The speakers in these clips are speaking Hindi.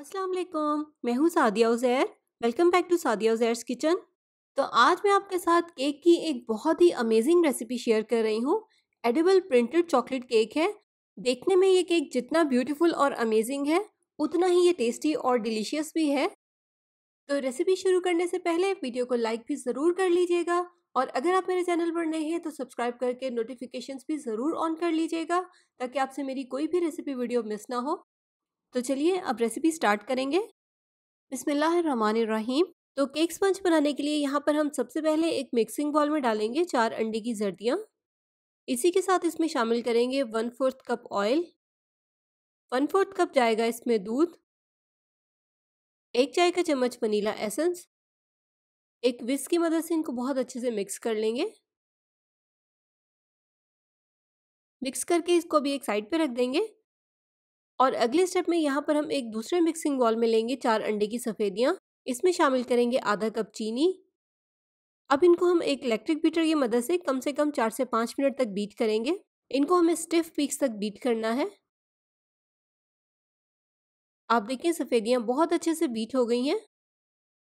अस्सलाम वालेकुम मैं हूँ Sadia Uzair welcome back to Sadia Uzair's kitchen तो आज मैं आपके साथ केक की एक बहुत ही अमेजिंग रेसिपी शेयर कर रही हूँ एडिबल प्रिंटेड चॉकलेट केक है देखने में ये केक जितना ब्यूटीफुल और अमेजिंग है उतना ही ये टेस्टी और डिलीशियस भी है तो रेसिपी शुरू करने से पहले वीडियो को लाइक भी ज़रूर कर लीजिएगा और अगर आप मेरे चैनल पर नए हैं तो सब्सक्राइब करके नोटिफिकेशंस भी ज़रूर ऑन कर लीजिएगा ताकि आपसे मेरी कोई भी रेसिपी वीडियो मिस ना हो तो चलिए अब रेसिपी स्टार्ट करेंगे बिसमीम तो केक स्पंज बनाने के लिए यहाँ पर हम सबसे पहले एक मिक्सिंग बॉल में डालेंगे चार अंडे की जर्दियाँ इसी के साथ इसमें शामिल करेंगे one fourth cup oil one fourth cup जाएगा इसमें दूध एक चाय का चम्मच वनीला एसेंस एक विस्क की मदद से इनको बहुत अच्छे से मिक्स कर लेंगे मिक्स करके इसको भी एक साइड पर रख देंगे और अगले स्टेप में यहाँ पर हम एक दूसरे मिक्सिंग बॉल में लेंगे चार अंडे की सफ़ेदियाँ इसमें शामिल करेंगे आधा कप चीनी अब इनको हम एक इलेक्ट्रिक बीटर की मदद से कम से कम चार से पाँच मिनट तक बीट करेंगे इनको हमें स्टिफ पीक्स तक बीट करना है आप देखिए सफ़ेदियाँ बहुत अच्छे से बीट हो गई हैं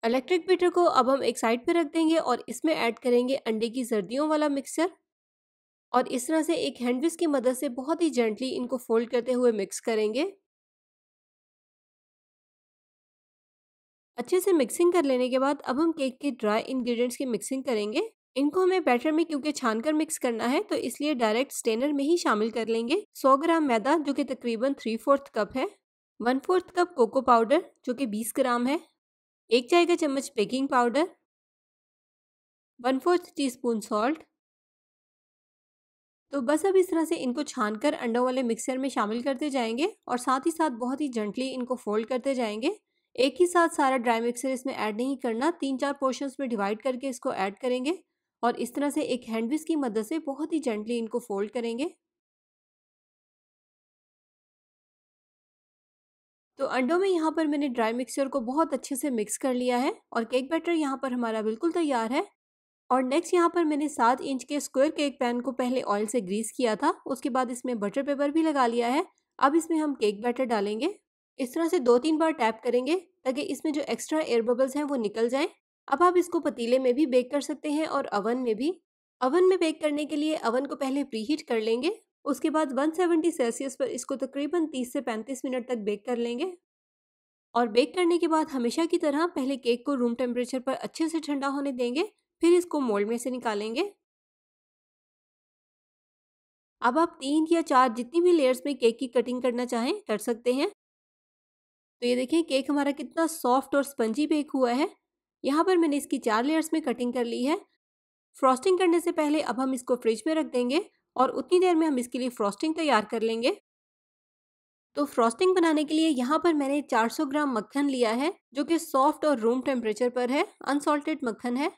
इलेक्ट्रिक बीटर को अब हम एक साइड पर रख देंगे और इसमें ऐड करेंगे अंडे की सर्दियों वाला मिक्सचर और इस तरह से एक हैंडविस की मदद से बहुत ही जेंटली इनको फोल्ड करते हुए मिक्स करेंगे अच्छे से मिक्सिंग कर लेने के बाद अब हम केक के ड्राई इंग्रेडिएंट्स की मिक्सिंग करेंगे इनको हमें बैटर में क्योंकि छान कर मिक्स करना है तो इसलिए डायरेक्ट स्टेनर में ही शामिल कर लेंगे 100 ग्राम मैदा जो कि तकरीबन थ्री फोर्थ कप है one fourth cup cocoa powder जो कि 20 ग्राम है एक चाय का चम्मच baking powder one fourth teaspoon salt तो बस अब इस तरह से इनको छानकर अंडों वाले मिक्सर में शामिल करते जाएंगे और साथ ही साथ बहुत ही जेंटली इनको फोल्ड करते जाएंगे एक ही साथ सारा ड्राई मिक्सर इसमें ऐड नहीं करना तीन चार पोर्शंस में डिवाइड करके इसको ऐड करेंगे और इस तरह से एक हैंडविस की मदद से बहुत ही जेंटली इनको फोल्ड करेंगे तो अंडों में यहाँ पर मैंने ड्राई मिक्सचर को बहुत अच्छे से मिक्स कर लिया है और केक बैटर यहाँ पर हमारा बिल्कुल तैयार है और नेक्स्ट यहाँ पर मैंने सात इंच के स्क्वायर केक पैन को पहले ऑयल से ग्रीस किया था उसके बाद इसमें बटर पेपर भी लगा लिया है अब इसमें हम केक बैटर डालेंगे इस तरह से दो तीन बार टैप करेंगे ताकि इसमें जो एक्स्ट्रा एयर बबल्स हैं वो निकल जाएं अब आप इसको पतीले में भी बेक कर सकते हैं और अवन में भी अवन में बेक करने के लिए अवन को पहले प्री हीट कर लेंगे उसके बाद 170 सेल्सियस पर इसको तकरीबन 30 से 35 मिनट तक बेक कर लेंगे और बेक करने के बाद हमेशा की तरह पहले केक को रूम टेम्परेचर पर अच्छे से ठंडा होने देंगे फिर इसको मोल्ड में से निकालेंगे अब आप तीन या चार जितनी भी लेयर्स में केक की कटिंग करना चाहें कर सकते हैं तो ये देखें केक हमारा कितना सॉफ्ट और स्पंजी बेक हुआ है यहाँ पर मैंने इसकी चार लेयर्स में कटिंग कर ली है फ्रॉस्टिंग करने से पहले अब हम इसको फ्रिज में रख देंगे और उतनी देर में हम इसके लिए फ्रॉस्टिंग तैयार कर लेंगे तो फ्रॉस्टिंग बनाने के लिए यहाँ पर मैंने 400 ग्राम मक्खन लिया है जो कि सॉफ्ट और रूम टेम्परेचर पर है अनसॉल्टेड मक्खन है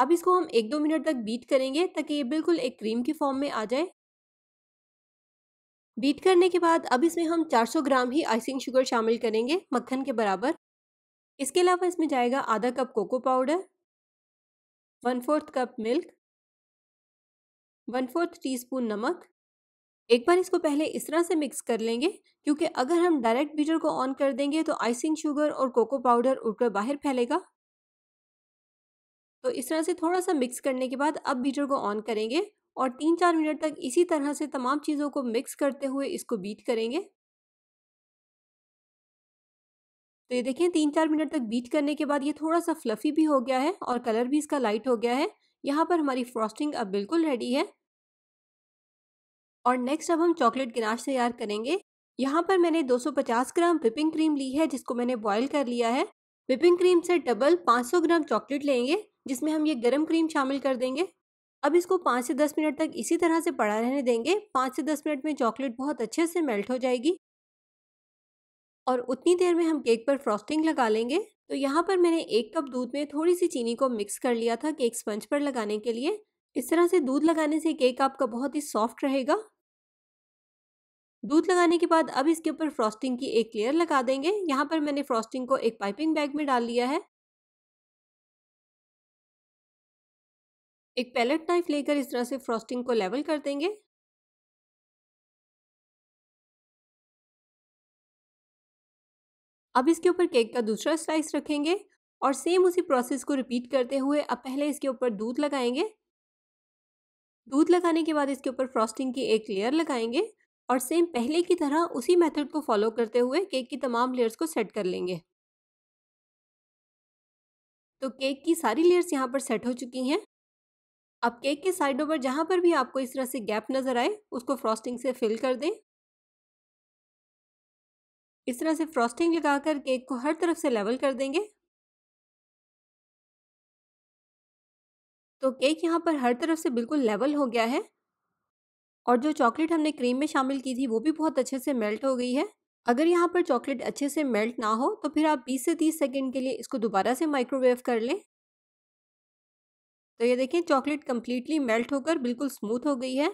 अब इसको हम एक दो मिनट तक बीट करेंगे ताकि ये बिल्कुल एक क्रीम के फॉर्म में आ जाए बीट करने के बाद अब इसमें हम 400 ग्राम ही आइसिंग शुगर शामिल करेंगे मक्खन के बराबर इसके अलावा इसमें जाएगा आधा cup cocoa powder one fourth cup milk one fourth teaspoon नमक एक बार इसको पहले इस तरह से मिक्स कर लेंगे क्योंकि अगर हम डायरेक्ट बीटर को ऑन कर देंगे तो आइसिंग शुगर और कोको पाउडर उड़कर बाहर फैलेगा तो इस तरह से थोड़ा सा मिक्स करने के बाद अब बीटर को ऑन करेंगे और तीन चार मिनट तक इसी तरह से तमाम चीज़ों को मिक्स करते हुए इसको बीट करेंगे तो ये देखें तीन चार मिनट तक बीट करने के बाद ये थोड़ा सा फ्लफ़ी भी हो गया है और कलर भी इसका लाइट हो गया है यहाँ पर हमारी फ्रॉस्टिंग अब बिल्कुल रेडी है और नेक्स्ट अब हम चॉकलेट गिनाश तैयार करेंगे यहाँ पर मैंने 250 ग्राम विपिंग क्रीम ली है जिसको मैंने बॉईल कर लिया है विपिंग क्रीम से डबल 500 ग्राम चॉकलेट लेंगे जिसमें हम ये गरम क्रीम शामिल कर देंगे अब इसको पाँच से दस मिनट तक इसी तरह से पड़ा रहने देंगे पाँच से दस मिनट में चॉकलेट बहुत अच्छे से मेल्ट हो जाएगी और उतनी देर में हम केक पर फ्रॉस्टिंग लगा लेंगे तो यहाँ पर मैंने एक कप दूध में थोड़ी सी चीनी को मिक्स कर लिया था केक स्पंज पर लगाने के लिए इस तरह से दूध लगाने से केक आपका बहुत ही सॉफ्ट रहेगा दूध लगाने के बाद अब इसके ऊपर फ्रॉस्टिंग की एक लेयर लगा देंगे यहाँ पर मैंने फ्रॉस्टिंग को एक पाइपिंग बैग में डाल लिया है एक पैलेट नाइफ लेकर इस तरह से फ्रॉस्टिंग को लेवल कर देंगे अब इसके ऊपर केक का दूसरा स्लाइस रखेंगे और सेम उसी प्रोसेस को रिपीट करते हुए अब पहले इसके ऊपर दूध लगाएंगे दूध लगाने के बाद इसके ऊपर फ्रॉस्टिंग की एक लेयर लगाएंगे और सेम पहले की तरह उसी मेथड को फॉलो करते हुए केक की तमाम लेयर्स को सेट कर लेंगे तो केक की सारी लेयर्स यहाँ पर सेट हो चुकी हैं अब केक के साइडों पर जहाँ पर भी आपको इस तरह से गैप नज़र आए उसको फ्रॉस्टिंग से फिल कर दें इस तरह से फ्रॉस्टिंग लगाकर केक को हर तरफ से लेवल कर देंगे तो केक यहाँ पर हर तरफ से बिल्कुल लेवल हो गया है और जो चॉकलेट हमने क्रीम में शामिल की थी वो भी बहुत अच्छे से मेल्ट हो गई है अगर यहाँ पर चॉकलेट अच्छे से मेल्ट ना हो तो फिर आप 20 से 30 सेकंड के लिए इसको दोबारा से माइक्रोवेव कर लें तो ये देखें चॉकलेट कम्प्लीटली मेल्ट होकर बिल्कुल स्मूथ हो गई है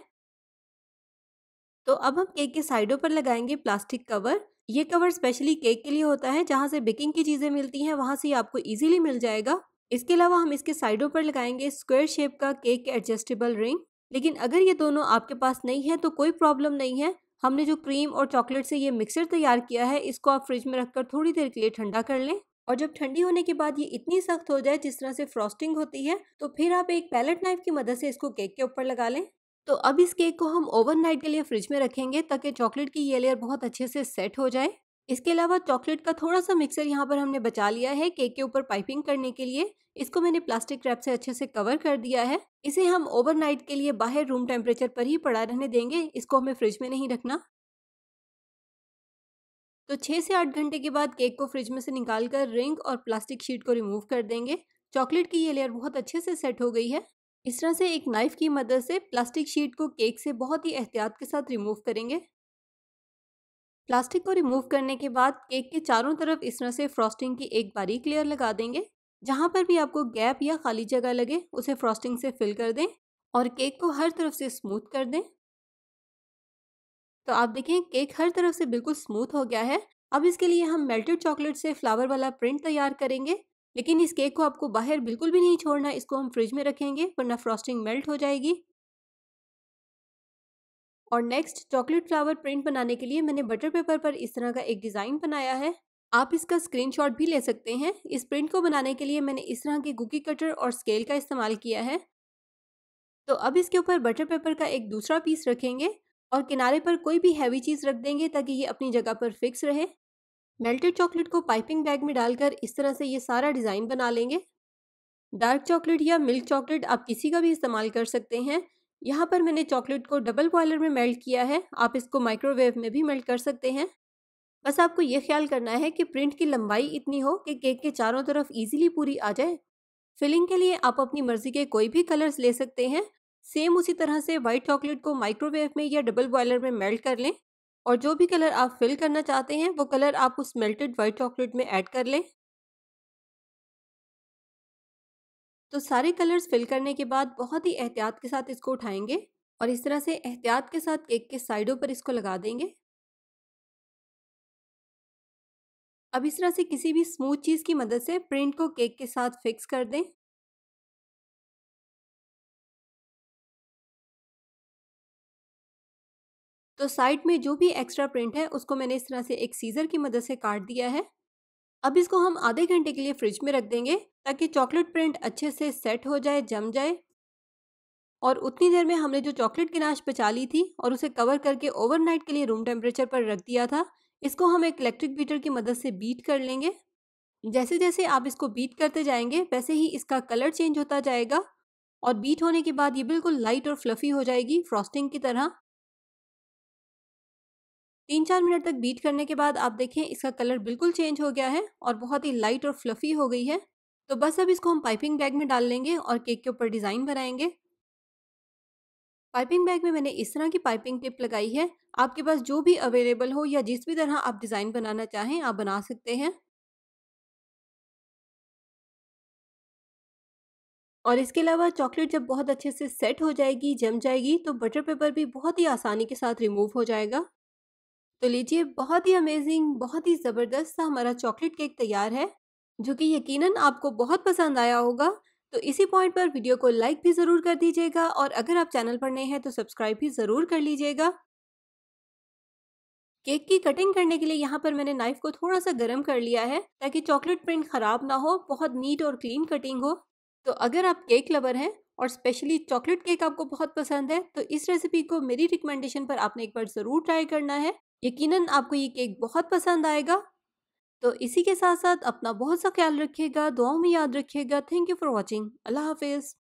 तो अब हम केक के साइडों पर लगाएंगे प्लास्टिक कवर ये कवर स्पेशली केक के लिए होता है जहाँ से बेकिंग की चीज़ें मिलती हैं वहाँ से ये आपको ईजिली मिल जाएगा इसके अलावा हम इसके साइडों पर लगाएंगे स्क्वायर शेप का केक एडजस्टेबल रिंग लेकिन अगर ये दोनों आपके पास नहीं है तो कोई प्रॉब्लम नहीं है हमने जो क्रीम और चॉकलेट से ये मिक्सर तैयार किया है इसको आप फ्रिज में रखकर थोड़ी देर के लिए ठंडा कर लें और जब ठंडी होने के बाद ये इतनी सख्त हो जाए जिस तरह से फ्रॉस्टिंग होती है तो फिर आप एक पैलेट नाइफ की मदद से इसको केक के ऊपर लगा लें तो अब इस केक को हम ओवरनाइट के लिए फ्रिज में रखेंगे ताकि चॉकलेट की ये लेयर बहुत अच्छे से सेट हो जाए इसके अलावा चॉकलेट का थोड़ा सा मिक्सर यहाँ पर हमने बचा लिया है केक के ऊपर पाइपिंग करने के लिए इसको मैंने प्लास्टिक रैप से अच्छे से कवर कर दिया है इसे हम ओवरनाइट के लिए बाहर रूम टेम्परेचर पर ही पड़ा रहने देंगे इसको हमें फ्रिज में नहीं रखना तो छः से आठ घंटे के बाद केक को फ्रिज में से निकाल कर रिंग और प्लास्टिक शीट को रिमूव कर देंगे चॉकलेट की ये लेयर बहुत अच्छे से सेट हो गई है इस तरह से एक नाइफ की मदद से प्लास्टिक शीट को केक से बहुत ही एहतियात के साथ रिमूव करेंगे प्लास्टिक को रिमूव करने के बाद केक के चारों तरफ इस तरह से फ्रॉस्टिंग की एक बारीक लेयर लगा देंगे जहाँ पर भी आपको गैप या खाली जगह लगे उसे फ्रॉस्टिंग से फिल कर दें और केक को हर तरफ से स्मूथ कर दें तो आप देखें केक हर तरफ से बिल्कुल स्मूथ हो गया है अब इसके लिए हम मेल्टेड चॉकलेट से फ्लावर वाला प्रिंट तैयार करेंगे लेकिन इस केक को आपको बाहर बिल्कुल भी नहीं छोड़ना इसको हम फ्रिज में रखेंगे वरना फ्रॉस्टिंग मेल्ट हो जाएगी और नेक्स्ट चॉकलेट फ्लावर प्रिंट बनाने के लिए मैंने बटर पेपर पर इस तरह का एक डिज़ाइन बनाया है आप इसका स्क्रीनशॉट भी ले सकते हैं इस प्रिंट को बनाने के लिए मैंने इस तरह के कुकी कटर और स्केल का इस्तेमाल किया है तो अब इसके ऊपर बटर पेपर का एक दूसरा पीस रखेंगे और किनारे पर कोई भी हैवी चीज़ रख देंगे ताकि ये अपनी जगह पर फिक्स रहे मेल्टेड चॉकलेट को पाइपिंग बैग में डालकर इस तरह से ये सारा डिज़ाइन बना लेंगे डार्क चॉकलेट या मिल्क चॉकलेट आप किसी का भी इस्तेमाल कर सकते हैं यहाँ पर मैंने चॉकलेट को डबल बॉयलर में मेल्ट किया है आप इसको माइक्रोवेव में भी मेल्ट कर सकते हैं बस आपको ये ख्याल करना है कि प्रिंट की लंबाई इतनी हो कि केक के चारों तरफ ईजिली पूरी आ जाए फिलिंग के लिए आप अपनी मर्ज़ी के कोई भी कलर्स ले सकते हैं सेम उसी तरह से वाइट चॉकलेट को माइक्रोवेव में या डबल बॉयलर में मेल्ट कर लें और जो भी कलर आप फिल करना चाहते हैं वो कलर आप उस मेल्टेड वाइट चॉकलेट में ऐड कर लें तो सारे कलर्स फिल करने के बाद बहुत ही एहतियात के साथ इसको उठाएंगे और इस तरह से एहतियात के साथ केक के साइडों पर इसको लगा देंगे अब इस तरह से किसी भी स्मूथ चीज़ की मदद से प्रिंट को केक के साथ फिक्स कर दें तो साइड में जो भी एक्स्ट्रा प्रिंट है उसको मैंने इस तरह से एक सीज़र की मदद से काट दिया है अब इसको हम आधे घंटे के लिए फ्रिज में रख देंगे ताकि चॉकलेट प्रिंट अच्छे से सेट हो जाए जम जाए और उतनी देर में हमने जो चॉकलेट गिनाश बचा ली थी और उसे कवर करके ओवरनाइट के लिए रूम टेम्परेचर पर रख दिया था इसको हम एक इलेक्ट्रिक बीटर की मदद से बीट कर लेंगे जैसे जैसे आप इसको बीट करते जाएंगे वैसे ही इसका कलर चेंज होता जाएगा और बीट होने के बाद ये बिल्कुल लाइट और फ्लफ़ी हो जाएगी फ्रॉस्टिंग की तरह तीन चार मिनट तक बीट करने के बाद आप देखें इसका कलर बिल्कुल चेंज हो गया है और बहुत ही लाइट और फ्लफ़ी हो गई है तो बस अब इसको हम पाइपिंग बैग में डाल लेंगे और केक के ऊपर डिज़ाइन बनाएंगे पाइपिंग बैग में मैंने इस तरह की पाइपिंग टिप लगाई है आपके पास जो भी अवेलेबल हो या जिस भी तरह आप डिज़ाइन बनाना चाहें आप बना सकते हैं और इसके अलावा चॉकलेट जब बहुत अच्छे से सेट हो जाएगी जम जाएगी तो बटर पेपर भी बहुत ही आसानी के साथ रिमूव हो जाएगा तो लीजिए बहुत ही अमेजिंग बहुत ही ज़बरदस्त सा हमारा चॉकलेट केक तैयार है जो कि यकीनन आपको बहुत पसंद आया होगा तो इसी पॉइंट पर वीडियो को लाइक भी ज़रूर कर दीजिएगा और अगर आप चैनल पर नए हैं तो सब्सक्राइब भी ज़रूर कर लीजिएगा केक की कटिंग करने के लिए यहाँ पर मैंने नाइफ को थोड़ा सा गर्म कर लिया है ताकि चॉकलेट प्रिंट खराब ना हो बहुत नीट और क्लीन कटिंग हो तो अगर आप केक लवर हैं और स्पेशली चॉकलेट केक आपको बहुत पसंद है तो इस रेसिपी को मेरी रिकमेंडेशन पर आपने एक बार ज़रूर ट्राई करना है यकीनन आपको ये केक बहुत पसंद आएगा तो इसी के साथ साथ अपना बहुत सा ख्याल रखिएगा दुआओं में याद रखिएगा thank you for watching Allah हाफिज़